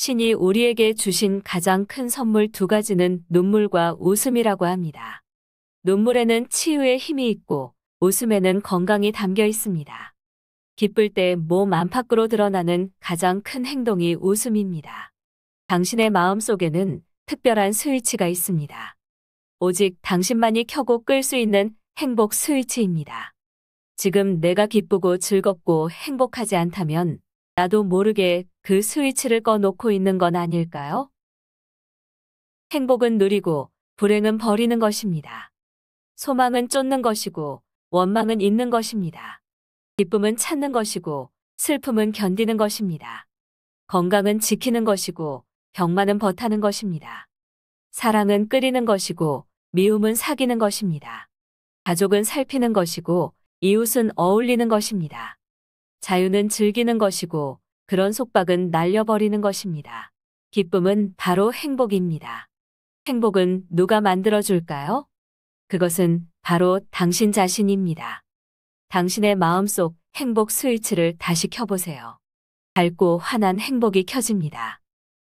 신이 우리에게 주신 가장 큰 선물 두 가지는 눈물과 웃음이라고 합니다. 눈물에는 치유의 힘이 있고 웃음에는 건강이 담겨 있습니다. 기쁠 때 몸 안팎으로 드러나는 가장 큰 행동이 웃음입니다. 당신의 마음 속에는 특별한 스위치가 있습니다. 오직 당신만이 켜고 끌 수 있는 행복 스위치입니다. 지금 내가 기쁘고 즐겁고 행복하지 않다면 나도 모르게 그 스위치를 꺼놓고 있는 건 아닐까요? 행복은 누리고 불행은 버리는 것입니다. 소망은 쫓는 것이고 원망은 있는 것입니다. 기쁨은 찾는 것이고 슬픔은 견디는 것입니다. 건강은 지키는 것이고 병만은 버타는 것입니다. 사랑은 끓이는 것이고 미움은 사귀는 것입니다. 가족은 살피는 것이고 이웃은 어울리는 것입니다. 자유는 즐기는 것이고 그런 속박은 날려버리는 것입니다. 기쁨은 바로 행복입니다. 행복은 누가 만들어줄까요? 그것은 바로 당신 자신입니다. 당신의 마음속 행복 스위치를 다시 켜보세요. 밝고 환한 행복이 켜집니다.